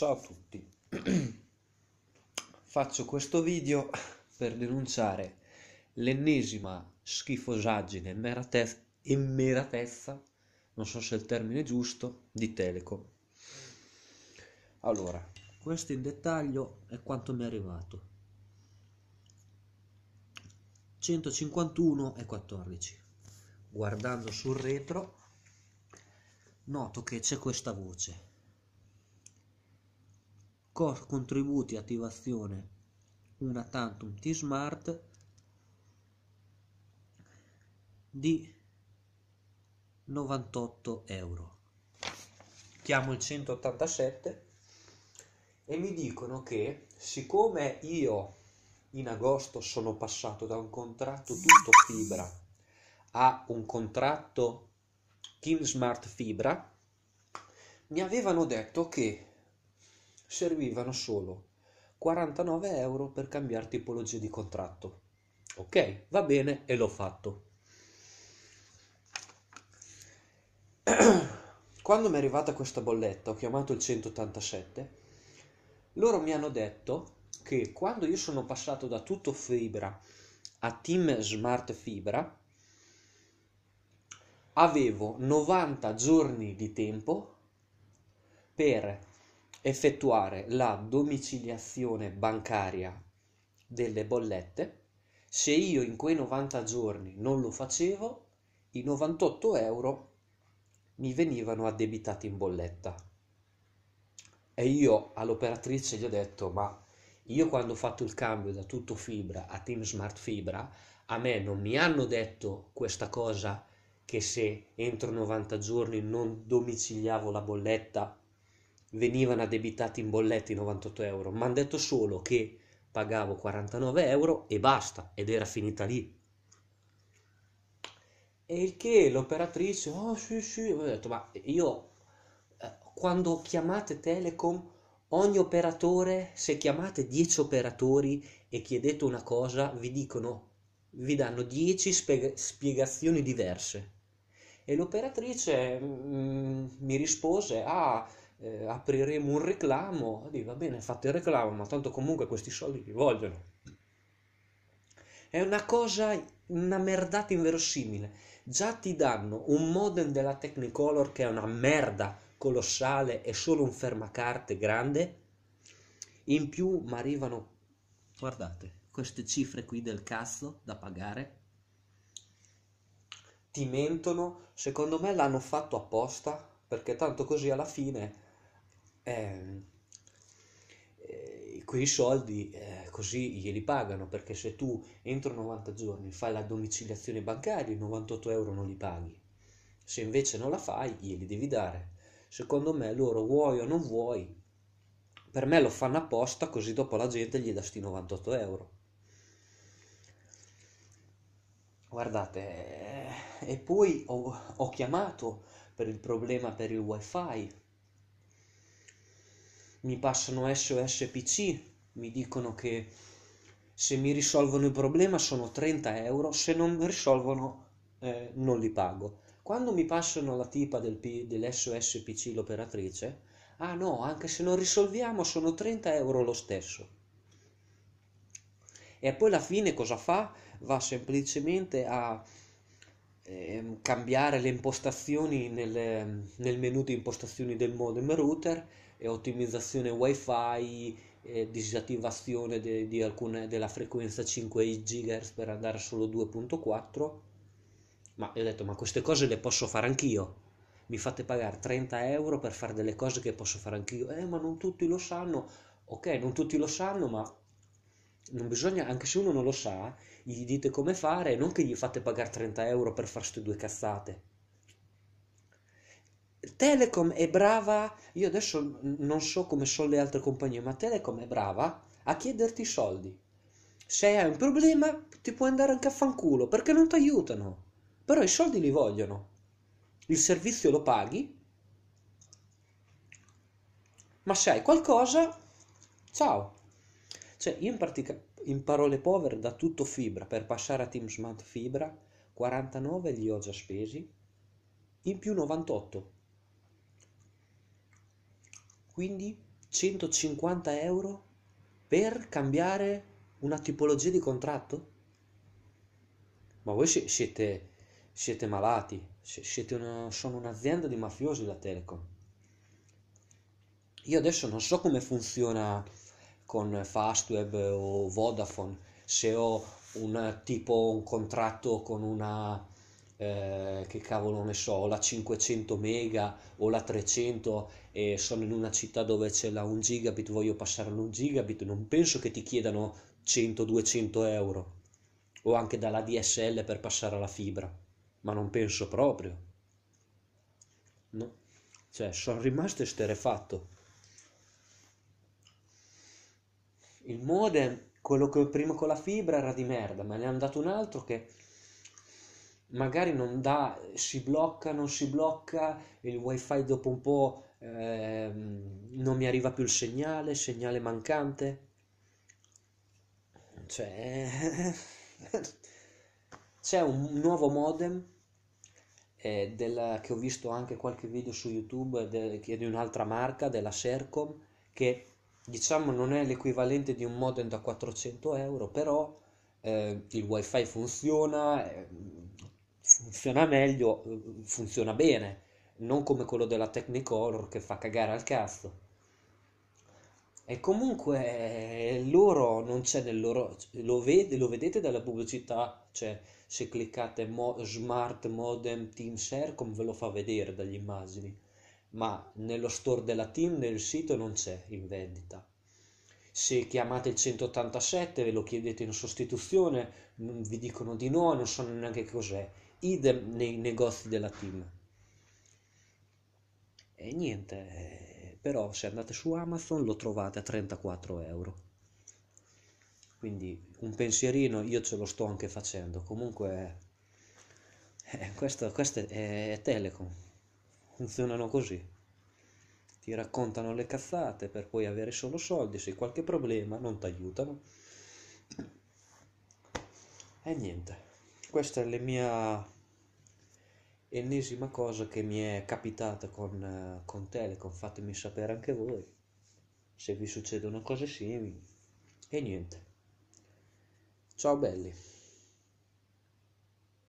Ciao a tutti, faccio questo video per denunciare l'ennesima schifosaggine e meratezza, non so se è il termine giusto, di Telecom. Allora, questo in dettaglio è quanto mi è arrivato. 151 e 14. Guardando sul retro noto che c'è questa voce contributi attivazione una tantum T-Smart di 98 euro. Chiamo il 187 e mi dicono che siccome io in agosto sono passato da un contratto tutto fibra a un contratto Team Smart Fibra, mi avevano detto che servivano solo 49 euro per cambiare tipologia di contratto. Ok, va bene e l'ho fatto. Quando mi è arrivata questa bolletta, ho chiamato il 187, loro mi hanno detto che quando io sono passato da tutto fibra a team smart fibra, avevo 90 giorni di tempo per effettuare la domiciliazione bancaria delle bollette, se io in quei 90 giorni non lo facevo, i 98 euro mi venivano addebitati in bolletta. E io all'operatrice gli ho detto, ma io quando ho fatto il cambio da tutto fibra a Team Smart Fibra, a me non mi hanno detto questa cosa che se entro 90 giorni non domiciliavo la bolletta venivano addebitati in bolletti 98 euro, mi hanno detto solo che pagavo 49 euro e basta, ed era finita lì. E il che l'operatrice, oh sì sì, ho detto ma io eh, quando chiamate Telecom ogni operatore, se chiamate 10 operatori e chiedete una cosa, vi dicono, vi danno 10 spiegazioni diverse. E l'operatrice mh, mm, mi rispose, ah, eh, apriremo un reclamo, e va bene, fate il reclamo, ma tanto comunque questi soldi li vogliono. È una cosa, una merdata inverosimile. Già ti danno un modem della Technicolor che è una merda colossale e solo un fermacarte grande. In più mi arrivano, guardate, queste cifre qui del cazzo da pagare. Ti mentono, secondo me l'hanno fatto apposta, perché tanto così alla fine Ehm, eh, quei soldi eh, così glieli pagano perché se tu entro 90 giorni fai la domiciliazione bancaria, i 98 euro non li paghi. Se invece non la fai, glieli devi dare. Secondo me loro vuoi o non vuoi, per me lo fanno apposta così dopo la gente gli dà sti 98 euro. Guardate, eh, e poi ho, ho chiamato per il problema per il wifi mi passano SOS PC, mi dicono che se mi risolvono il problema sono 30 euro, se non mi risolvono eh, non li pago. Quando mi passano la tipa del P, dell'SOS PC, l'operatrice, ah no, anche se non risolviamo sono 30 euro lo stesso. E poi alla fine cosa fa? Va semplicemente a Ehm, cambiare le impostazioni nel, nel menu di impostazioni del modem router e ottimizzazione wifi eh, disattivazione de, di alcune, della frequenza 5 GHz per andare solo 2.4 ma ho detto ma queste cose le posso fare anch'io mi fate pagare 30 euro per fare delle cose che posso fare anch'io eh ma non tutti lo sanno ok non tutti lo sanno ma non bisogna, anche se uno non lo sa, gli dite come fare non che gli fate pagare 30 euro per fare queste due cazzate. Telecom è brava, io adesso non so come sono le altre compagnie, ma Telecom è brava a chiederti i soldi. Se hai un problema ti puoi andare anche a fanculo perché non ti aiutano, però i soldi li vogliono. Il servizio lo paghi, ma se hai qualcosa, ciao. Cioè, io in, partic- in parole povere, da tutto fibra per passare a Team Smart Fibra, 49 li ho già spesi, in più 98. Quindi 150 euro per cambiare una tipologia di contratto? Ma voi siete, siete malati, siete una, sono un'azienda di mafiosi la Telecom. Io adesso non so come funziona con Fastweb o Vodafone, se ho un tipo un contratto con una eh, che cavolo ne so, la 500 mega o la 300 e sono in una città dove c'è la 1 gigabit, voglio passare all'1 gigabit, non penso che ti chiedano 100-200 euro o anche dalla DSL per passare alla fibra, ma non penso proprio. No? Cioè, sono rimasto esterrefatto. il modem, quello che ho prima con la fibra era di merda, me ne hanno dato un altro che magari non dà, si blocca, non si blocca, il wifi dopo un po' eh, non mi arriva più il segnale, segnale mancante. Cioè, c'è un nuovo modem eh, della, che ho visto anche qualche video su YouTube de, che è di un'altra marca, della Sercom, che diciamo non è l'equivalente di un modem da 400 euro però eh, il wifi funziona eh, funziona meglio eh, funziona bene non come quello della Technicolor che fa cagare al cazzo e comunque eh, loro non c'è nel loro lo, vede, lo vedete dalla pubblicità cioè se cliccate mo, smart modem team share come ve lo fa vedere dagli immagini ma nello store della team nel sito non c'è in vendita. Se chiamate il 187 ve lo chiedete in sostituzione, vi dicono di no non sanno neanche cos'è. Idem nei negozi della team. E niente, eh, però se andate su Amazon lo trovate a 34 euro. Quindi un pensierino io ce lo sto anche facendo. Comunque, eh, eh questo, questo è, eh, è Telecom funzionano così. Ti raccontano le cazzate per poi avere solo soldi, se hai qualche problema non ti aiutano. E niente, questa è la mia ennesima cosa che mi è capitata con, con Telecom, fatemi sapere anche voi se vi succedono cose simili. E niente. Ciao belli.